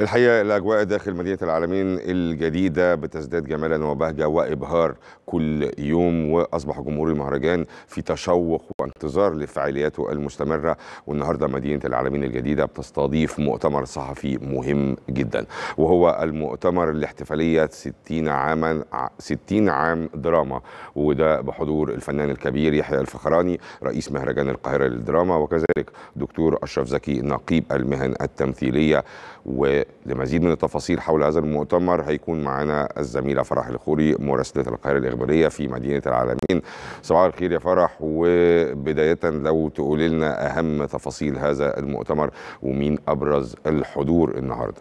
الحقيقه الاجواء داخل مدينه العالمين الجديده بتزداد جمالا وبهجه وابهار كل يوم واصبح جمهور المهرجان في تشوق وانتظار لفعالياته المستمره والنهارده مدينه العالمين الجديده بتستضيف مؤتمر صحفي مهم جدا وهو المؤتمر الاحتفاليه 60 عاما 60 عام دراما وده بحضور الفنان الكبير يحيى الفخراني رئيس مهرجان القاهره للدراما وكذلك دكتور اشرف زكي نقيب المهن التمثيليه و لمزيد من التفاصيل حول هذا المؤتمر هيكون معنا الزميله فرح الخوري مراسله القاهره الاخباريه في مدينه العالمين صباح الخير يا فرح وبدايه لو تقول لنا اهم تفاصيل هذا المؤتمر ومين ابرز الحضور النهارده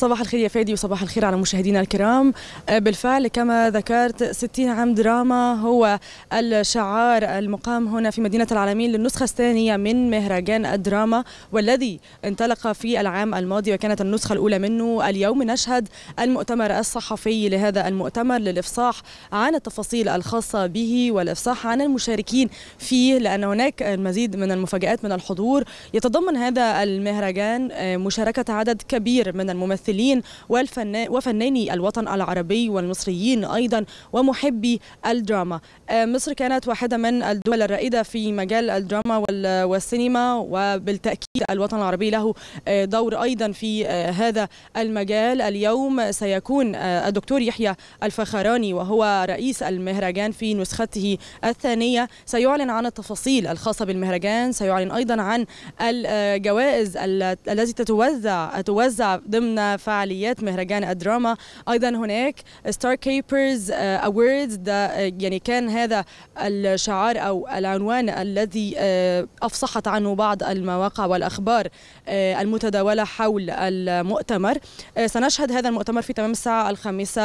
صباح الخير يا فادي وصباح الخير على مشاهدينا الكرام آه، بالفعل كما ذكرت 60 عام دراما هو الشعار المقام هنا في مدينة العالمين للنسخة الثانية من مهرجان الدراما والذي انطلق في العام الماضي وكانت النسخة الأولى منه اليوم نشهد المؤتمر الصحفي لهذا المؤتمر للإفصاح عن التفاصيل الخاصة به والإفصاح عن المشاركين فيه لأن هناك المزيد من المفاجآت من الحضور يتضمن هذا المهرجان آه، مشاركة عدد كبير من الممثلين الممثلين والفنان وفناني الوطن العربي والمصريين أيضا ومحبي الدراما آه، مصر كانت واحدة من الدول الرائدة في مجال الدراما والسينما وبالتأكيد الوطن العربي له آه، دور أيضا في آه، هذا المجال اليوم سيكون الدكتور يحيى الفخراني وهو رئيس المهرجان في نسخته الثانية سيعلن عن التفاصيل الخاصة بالمهرجان سيعلن أيضا عن الجوائز التي تتوزع توزع ضمن فعاليات مهرجان الدراما ايضا هناك ستار كيبرز اووردز ده يعني كان هذا الشعار او العنوان الذي uh, افصحت عنه بعض المواقع والاخبار uh, المتداوله حول المؤتمر uh, سنشهد هذا المؤتمر في تمام الساعه الخامسه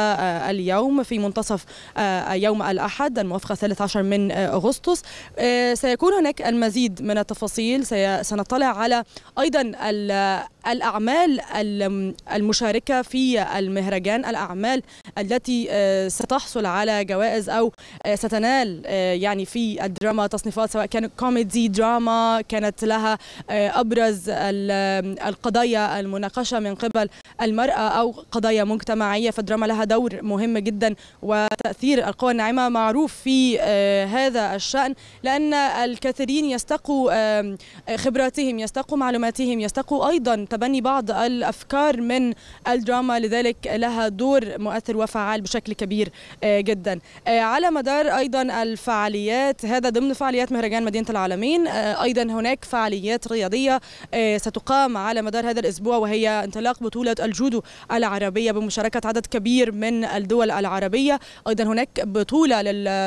اليوم في منتصف يوم الاحد الموافقه 13 من اغسطس سيكون هناك المزيد من التفاصيل سنطلع على ايضا الاعمال المشاركة في المهرجان الأعمال التي آه، ستحصل على جوائز أو آه، ستنال آه، يعني في الدراما تصنيفات سواء كانت كوميدي دراما كانت لها أبرز القضايا المناقشة من قبل المرأة أو قضايا مجتمعية فالدراما لها دور مهم جدا وتأثير القوى الناعمة معروف في هذا الشأن لأن الكثيرين يستقوا خبراتهم يستقوا معلوماتهم يستقوا أيضا تبني بعض الأفكار من من الدراما لذلك لها دور مؤثر وفعال بشكل كبير آه، جدا آه، على مدار أيضا الفعاليات هذا ضمن فعاليات مهرجان مدينة العالمين آه، أيضا هناك فعاليات رياضية ستقام على مدار هذا الأسبوع وهي انطلاق بطولة الجودو العربية بمشاركة عدد كبير من الدول العربية أيضا هناك بطولة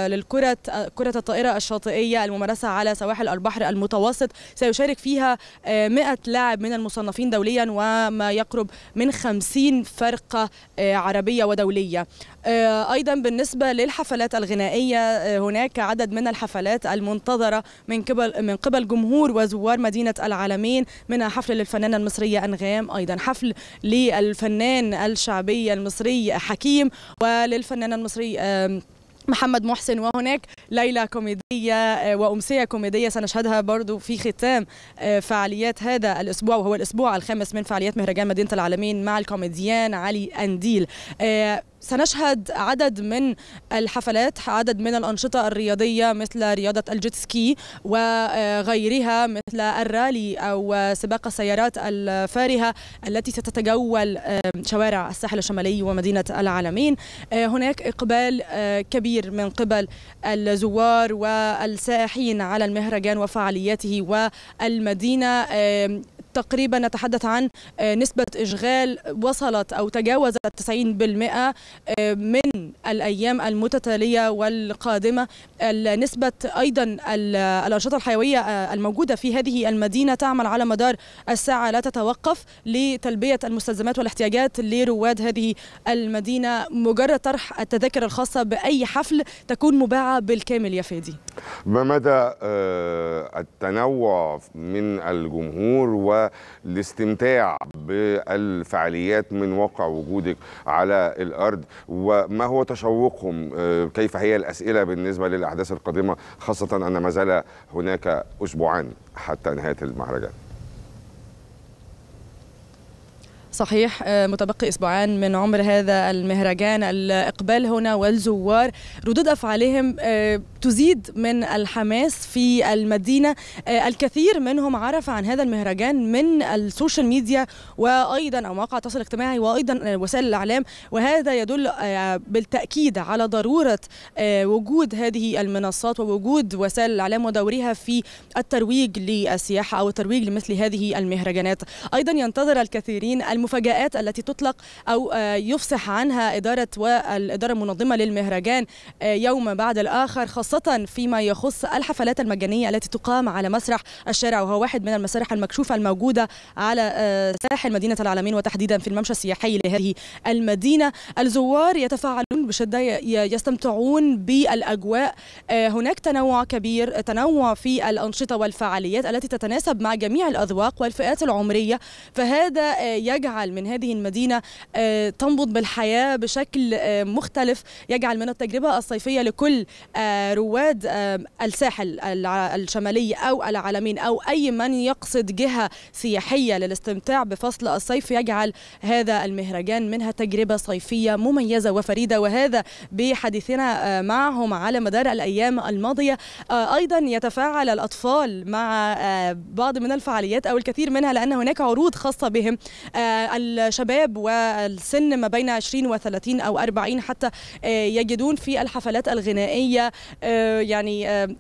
للكرة كرة الطائرة الشاطئية الممارسة على سواحل البحر المتوسط سيشارك فيها 100 لاعب من المصنفين دوليا وما يقرب من من 50 فرقة آه، عربية ودولية آه، أيضا بالنسبة للحفلات الغنائية آه، هناك عدد من الحفلات المنتظرة من قبل من قبل جمهور وزوار مدينة العالمين منها حفل للفنانة المصرية أنغام أيضا حفل للفنان الشعبي المصري حكيم وللفنانة المصرية محمد محسن وهناك ليلة كوميدية آه، وأمسية كوميدية سنشهدها برضو في ختام آه، فعاليات هذا الأسبوع وهو الأسبوع الخامس من فعاليات مهرجان مدينة العالمين مع الكوميديان علي أنديل آه، سنشهد عدد من الحفلات عدد من الأنشطة الرياضية مثل رياضة الجيت سكي وغيرها مثل الرالي أو سباق السيارات الفارهة التي ستتجول شوارع الساحل الشمالي ومدينة العالمين آه، هناك إقبال آه، كبير من قبل الزوار والسائحين على المهرجان وفعالياته والمدينة تقريبا نتحدث عن آه، نسبة إشغال وصلت أو تجاوزت 90% آه، من الأيام المتتالية والقادمة نسبة أيضا الأنشطة الحيوية آه، الموجودة في هذه المدينة تعمل على مدار الساعة لا تتوقف لتلبية المستلزمات والاحتياجات لرواد هذه المدينة مجرد طرح التذاكر الخاصة بأي حفل تكون مباعة بالكامل يا فادي ما مدى التنوع من الجمهور و والاستمتاع بالفعاليات من واقع وجودك على الأرض وما هو تشوقهم آه، كيف هي الأسئلة بالنسبة للأحداث القادمة خاصة أن ما زال هناك أسبوعان حتى نهاية المهرجان صحيح آه، متبقي أسبوعان من عمر هذا المهرجان الإقبال هنا والزوار ردود أفعالهم آه، تزيد من الحماس في المدينة آه، الكثير منهم عرف عن هذا المهرجان من السوشيال ميديا وأيضا أو مواقع التواصل الاجتماعي وأيضا وسائل الإعلام وهذا يدل بالتأكيد على ضرورة وجود هذه المنصات ووجود وسائل الإعلام ودورها في الترويج للسياحة أو الترويج لمثل هذه المهرجانات أيضا ينتظر الكثيرين المف... المفاجآت التي تطلق أو آه، يفصح عنها إدارة والإدارة المنظمة للمهرجان آه، يوم بعد الآخر خاصة فيما يخص الحفلات المجانية التي تقام على مسرح الشارع وهو واحد من المسارح المكشوفة الموجودة على آه، ساحل مدينة العالمين وتحديدا في الممشى السياحي لهذه المدينة الزوار يتفاعلون بشدة يستمتعون بالأجواء هناك تنوع كبير تنوع في الأنشطة والفعاليات التي تتناسب مع جميع الأذواق والفئات العمرية فهذا يجعل بالفعل من هذه المدينة آه، تنبض بالحياة بشكل آه، مختلف يجعل من التجربة الصيفية لكل آه، رواد الساحل الشمالي أو العالمين أو أي من يقصد جهة سياحية للاستمتاع بفصل الصيف يجعل هذا المهرجان منها تجربة صيفية مميزة وفريدة وهذا بحديثنا معهم على مدار الأيام الماضية أيضا يتفاعل الأطفال مع بعض من الفعاليات أو الكثير منها لأن هناك عروض خاصة بهم الشباب والسن ما بين 20 و30 أو 40 حتى آه، يجدون في الحفلات الغنائية آه، يعني آه،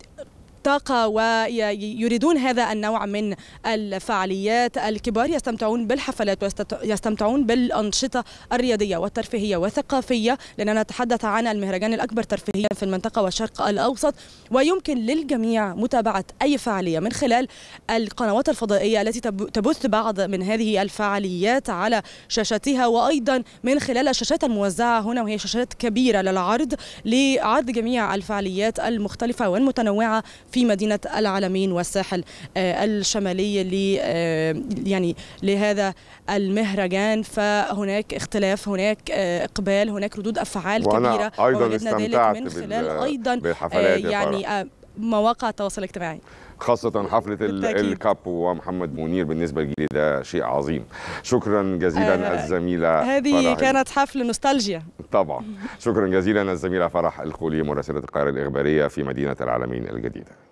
طاقة ويريدون هذا النوع من الفعاليات الكبار يستمتعون بالحفلات ويستمتعون بالأنشطة الرياضية والترفيهية والثقافية لأننا نتحدث عن المهرجان الأكبر ترفيهيا في المنطقة والشرق الأوسط ويمكن للجميع متابعة أي فعالية من خلال القنوات الفضائية التي تبث بعض من هذه الفعاليات على شاشتها وأيضا من خلال الشاشات الموزعة هنا وهي شاشات كبيرة للعرض لعرض جميع الفعاليات المختلفة والمتنوعة في مدينة العلمين والساحل آه، الشمالي آه، يعني لهذا المهرجان فهناك اختلاف هناك آه، اقبال هناك ردود افعال كبيره ايضا استمتعت من خلال ايضا يعني مواقع التواصل الاجتماعي خاصه حفله الكاب ومحمد منير بالنسبه لي ده شيء عظيم شكرا جزيلا آه الزميله هذه كانت حفل نوستالجيا طبعا شكرا جزيلا الزميله فرح الخولي مراسله القاهره الاخباريه في مدينه العالمين الجديده